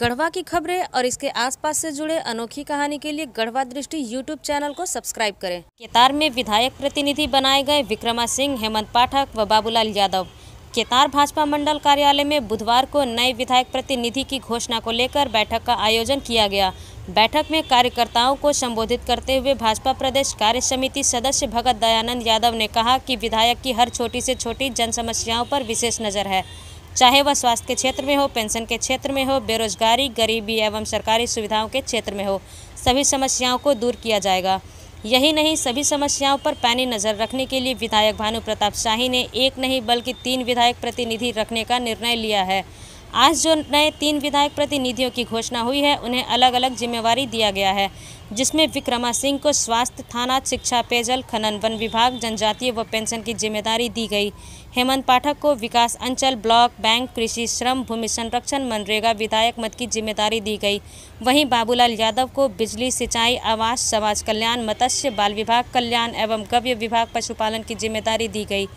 गढ़वा की खबरें और इसके आसपास से जुड़े अनोखी कहानी के लिए गढ़वा दृष्टि यूट्यूब चैनल को सब्सक्राइब करें केतार में विधायक प्रतिनिधि बनाए गए विक्रमा सिंह हेमंत पाठक व बाबूलाल यादव केतार भाजपा मंडल कार्यालय में बुधवार को नए विधायक प्रतिनिधि की घोषणा को लेकर बैठक का आयोजन किया गया बैठक में कार्यकर्ताओं को संबोधित करते हुए भाजपा प्रदेश कार्य समिति सदस्य भगत दयानंद यादव ने कहा कि विधायक की हर छोटी से छोटी जन समस्याओं पर विशेष नज़र है चाहे वह स्वास्थ्य के क्षेत्र में हो पेंशन के क्षेत्र में हो बेरोजगारी गरीबी एवं सरकारी सुविधाओं के क्षेत्र में हो सभी समस्याओं को दूर किया जाएगा यही नहीं सभी समस्याओं पर पैनी नज़र रखने के लिए विधायक भानु प्रताप शाही ने एक नहीं बल्कि तीन विधायक प्रतिनिधि रखने का निर्णय लिया है आज जो नए तीन विधायक प्रतिनिधियों की घोषणा हुई है उन्हें अलग अलग जिम्मेवारी दिया गया है जिसमें विक्रमा सिंह को स्वास्थ्य थाना शिक्षा पेयजल खनन वन विभाग जनजातीय व पेंशन की जिम्मेदारी दी गई हेमंत पाठक को विकास अंचल ब्लॉक बैंक कृषि श्रम भूमि संरक्षण मनरेगा विधायक मत की जिम्मेदारी दी गई वहीं बाबूलाल यादव को बिजली सिंचाई आवास समाज कल्याण मत्स्य बाल विभाग कल्याण एवं गव्य विभाग पशुपालन की जिम्मेदारी दी गई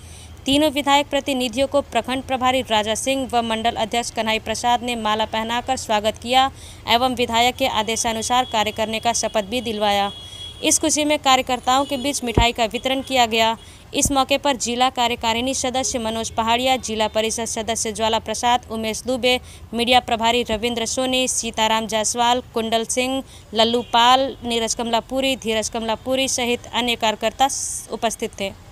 तीनों विधायक प्रतिनिधियों को प्रखंड प्रभारी राजा सिंह व मंडल अध्यक्ष कन्हई प्रसाद ने माला पहनाकर स्वागत किया एवं विधायक के आदेशानुसार कार्य करने का शपथ भी दिलवाया इस खुशी में कार्यकर्ताओं के बीच मिठाई का वितरण किया गया इस मौके पर जिला कार्यकारिणी सदस्य मनोज पहाड़िया जिला परिषद सदस्य ज्वाला प्रसाद उमेश दुबे मीडिया प्रभारी रविंद्र सोनी सीताराम जायसवाल कुंडल सिंह लल्लू पाल नीरज कमलापुरी धीरज कमलापुरी सहित अन्य कार्यकर्ता उपस्थित थे